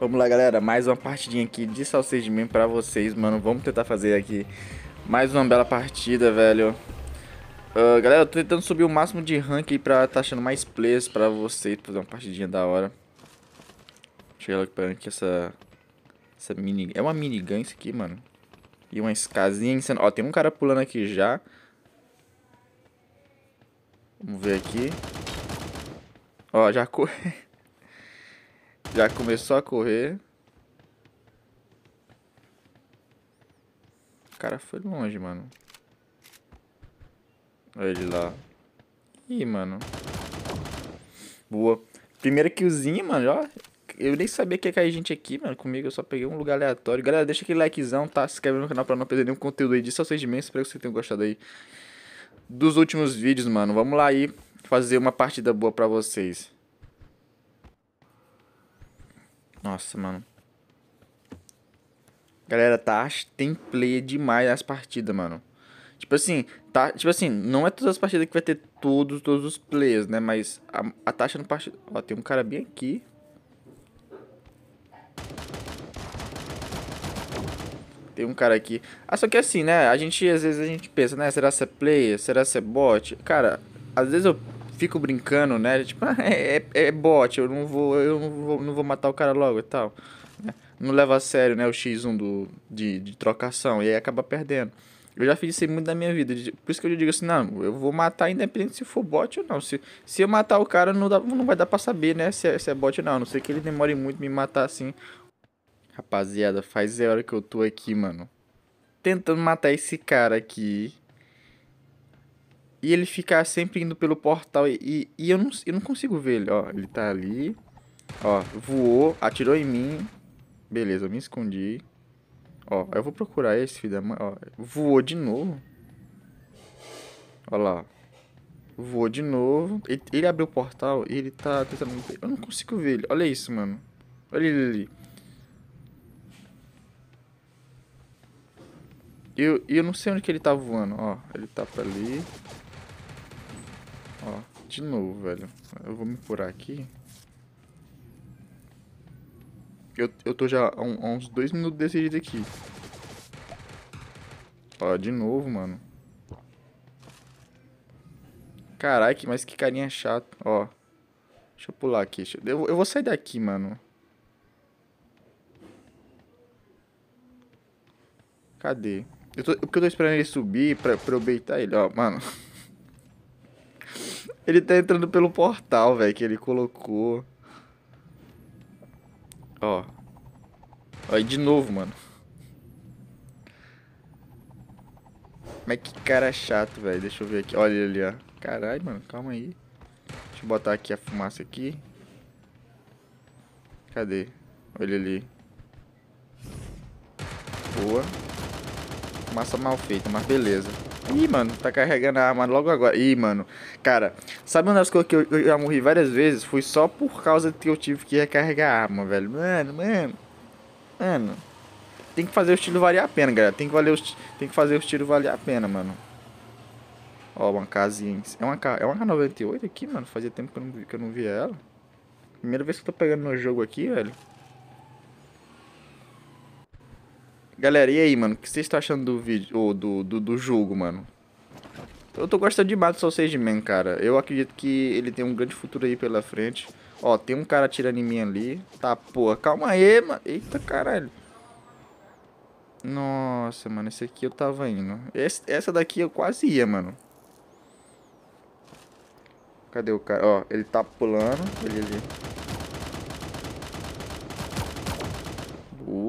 Vamos lá, galera. Mais uma partidinha aqui de salsicha pra vocês, mano. Vamos tentar fazer aqui mais uma bela partida, velho. Uh, galera, eu tô tentando subir o máximo de rank aí pra tá achando mais players pra vocês. Pra fazer uma partidinha da hora. Deixa eu ver aqui essa... Essa mini... É uma minigun isso aqui, mano. E uma escasinha insana. Ó, tem um cara pulando aqui já. Vamos ver aqui. Ó, já corre... Já começou a correr. O cara foi longe, mano. Olha ele lá. Ih, mano. Boa. Primeira killzinha, mano, ó. Eu nem sabia que ia cair gente aqui, mano. Comigo eu só peguei um lugar aleatório. Galera, deixa aquele likezão, tá? Se inscreve no canal pra não perder nenhum conteúdo aí. Disso de imensos. Espero que vocês tenham gostado aí dos últimos vídeos, mano. Vamos lá aí fazer uma partida boa pra vocês. Nossa, mano. Galera, tá play demais as partidas, mano. Tipo assim, tá, tipo assim, não é todas as partidas que vai ter todos, todos os players, né? Mas a, a taxa no partido... Ó, tem um cara bem aqui. Tem um cara aqui. Ah, só que assim, né? A gente, às vezes, a gente pensa, né? Será que é player? Será que é bot? Cara, às vezes eu fico brincando, né? Tipo, ah, é, é, é bot, eu não vou, eu não vou, não vou matar o cara logo e tal. Né? Não leva a sério, né, o X1 do, de, de trocação, e aí acaba perdendo. Eu já fiz isso muito na minha vida. Por isso que eu digo assim, não, eu vou matar independente se for bot ou não. Se, se eu matar o cara, não, dá, não vai dar pra saber, né, se é, se é bot ou não. A não sei que ele demore muito me matar assim. Rapaziada, faz é hora que eu tô aqui, mano. Tentando matar esse cara aqui. E ele ficar sempre indo pelo portal. E, e, e eu, não, eu não consigo ver ele. Ó, ele tá ali. Ó, voou, atirou em mim. Beleza, eu me escondi. Ó, eu vou procurar esse filho da mãe. Ó, voou de novo. Ó lá. Voou de novo. Ele, ele abriu o portal e ele tá tentando... Eu não consigo ver ele. Olha isso, mano. Olha ele ali. Eu, eu não sei onde que ele tá voando. Ó, ele tá pra ali. Ó, de novo, velho. Eu vou me curar aqui. Eu, eu tô já há, um, há uns dois minutos decidido aqui. Ó, de novo, mano. Caralho, mas que carinha chato. Ó. Deixa eu pular aqui. Eu, eu vou sair daqui, mano. Cadê? Eu tô, porque eu tô esperando ele subir pra, pra eu beitar ele, ó, mano. Ele tá entrando pelo portal, velho, que ele colocou. Ó. Aí de novo, mano. Mas que cara chato, velho. Deixa eu ver aqui. Olha ele ali, ó. Caralho, mano. Calma aí. Deixa eu botar aqui a fumaça aqui. Cadê? Olha ali. Boa. Massa mal feita, mas beleza. Ih, mano, tá carregando a arma logo agora. Ih, mano. Cara, sabe uma das coisas que eu, eu já morri várias vezes? Foi só por causa que eu tive que recarregar a arma, velho. Mano, mano. Mano. Tem que fazer o estilo valer a pena, galera. Tem que, valer os, tem que fazer o estilo valer a pena, mano. Ó, uma casinha. É uma, K, é uma 98 aqui, mano. Fazia tempo que eu, não, que eu não via ela. Primeira vez que eu tô pegando no jogo aqui, velho. Galera, e aí, mano? O que vocês estão achando do vídeo, ou do, do, do jogo, mano? Eu tô gostando demais do Sausage Man, cara. Eu acredito que ele tem um grande futuro aí pela frente. Ó, tem um cara atirando em mim ali. Tá, porra. Calma aí, mano. Eita, caralho. Nossa, mano. Esse aqui eu tava indo. Esse, essa daqui eu quase ia, mano. Cadê o cara? Ó, ele tá pulando. Ele ali.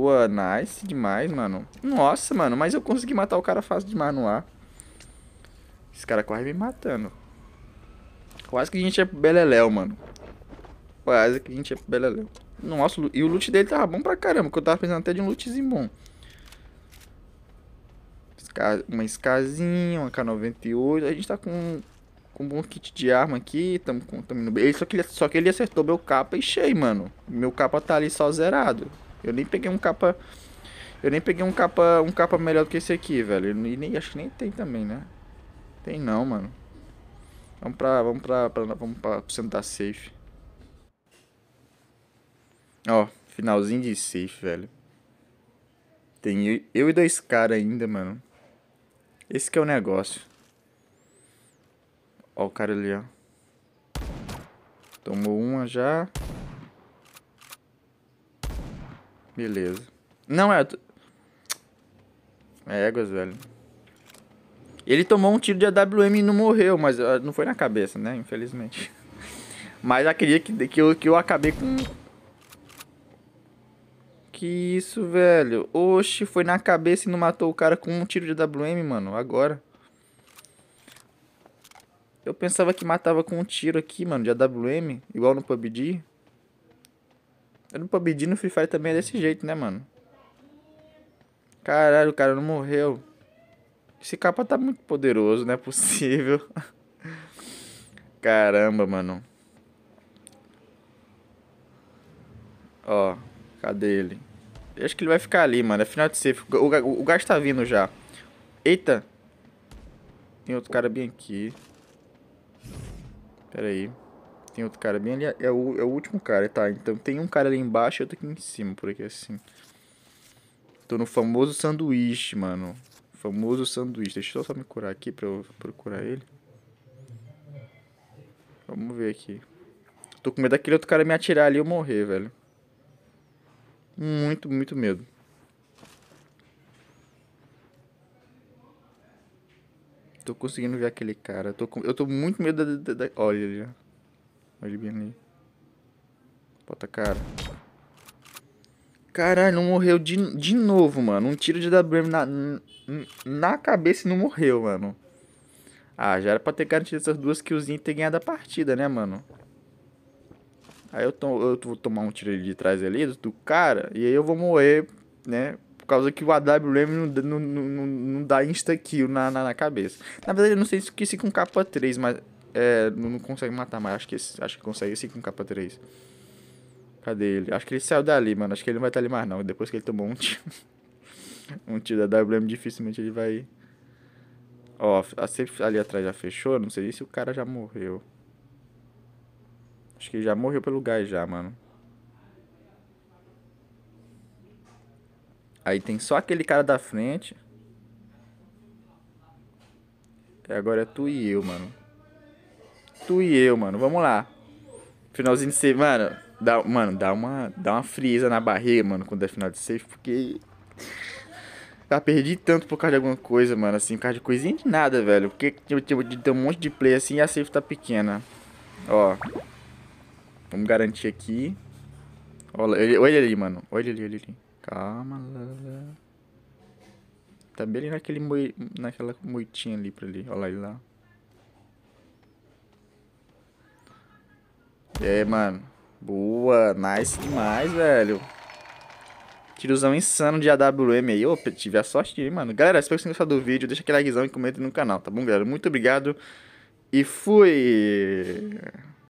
boa. Nice demais, mano. Nossa, mano, mas eu consegui matar o cara fácil demais no ar. Esse cara quase me matando. Quase que a gente é beleléu, mano. Quase que a gente é beleléu. Nossa, e o loot dele tava bom pra caramba, que eu tava pensando até de um lootzinho bom. Uma escasinha, uma K98. A gente tá com, com um bom kit de arma aqui. Tamo, com, no... ele, só, que ele, só que ele acertou meu capa e cheio, mano. Meu capa tá ali só zerado. Eu nem peguei um capa. Eu nem peguei um capa, um capa melhor do que esse aqui, velho. E nem, acho que nem tem também, né? Tem não, mano. Vamos pra. Vamos pra. pra vamos pra centro safe. Ó, finalzinho de safe, velho. Tem eu, eu e dois caras ainda, mano. Esse que é o negócio. Ó o cara ali, ó. Tomou uma já. Beleza. Não, é... É éguas, velho. Ele tomou um tiro de AWM e não morreu, mas ah, não foi na cabeça, né? Infelizmente. Mas eu queria que, que, eu, que eu acabei com... Que isso, velho. Oxe, foi na cabeça e não matou o cara com um tiro de AWM, mano. Agora. Eu pensava que matava com um tiro aqui, mano, de AWM. Igual no PUBG. No PUBG no Free Fire também é desse jeito, né, mano? Caralho, o cara não morreu. Esse capa tá muito poderoso, não é possível. Caramba, mano. Ó, cadê ele? Eu acho que ele vai ficar ali, mano. É final de safe. O, o, o gás tá vindo já. Eita! Tem outro cara bem aqui. Pera aí. Tem outro cara bem ali. É o, é o último cara, tá? Então tem um cara ali embaixo e outro aqui em cima, por aqui assim. Tô no famoso sanduíche, mano. Famoso sanduíche. Deixa eu só me curar aqui pra eu procurar ele. Vamos ver aqui. Tô com medo daquele outro cara me atirar ali e eu morrer, velho. Muito, muito medo. Tô conseguindo ver aquele cara. Tô com... Eu tô muito medo da, da, da... Olha ele. Olha ele bem ali. Bota a cara. Caralho, não morreu de, de novo, mano. Um tiro de WM na, na cabeça e não morreu, mano. Ah, já era pra ter garantido essas duas killzinhas e ter ganhado a partida, né, mano? Aí eu, to eu vou tomar um tiro de trás ali do cara e aí eu vou morrer, né? Por causa que o AWM não, não, não, não dá insta-kill na, na, na, cabeça. Na verdade, eu não sei se, se com capa 3, mas é, não consegue matar mais. Acho que, acho que consegue sim com capa 3 Cadê ele? Acho que ele saiu dali, mano. Acho que ele não vai estar ali mais, não. Depois que ele tomou um tiro. um tiro da WM, dificilmente ele vai. Ó, a ali atrás já fechou. Não sei se o cara já morreu. Acho que ele já morreu pelo gás já, mano. Aí tem só aquele cara da frente. E agora é tu e eu, mano tu e eu, mano. Vamos lá. Finalzinho de safe, mano. Dá, mano, dá uma, dá uma frieza na barriga, mano, quando é final de safe, porque. Tá, perdi tanto por causa de alguma coisa, mano, assim, por causa de coisinha de nada, velho. Porque tipo, tipo, tem um monte de play assim e a safe tá pequena. Ó. Vamos garantir aqui. Olha ele, olha ele ali, mano. Olha ele olha ali. Calma. Lá. Tá bem ali naquele moi, naquela moitinha ali pra ali. Olha lá ele lá. E aí, mano. Boa. Nice demais, velho. Tirozão insano de AWM aí. Opa, tive a sorte aí mano. Galera, espero que vocês tenham gostado do vídeo. Deixa aquele likezão e comenta no canal, tá bom, galera? Muito obrigado. E fui!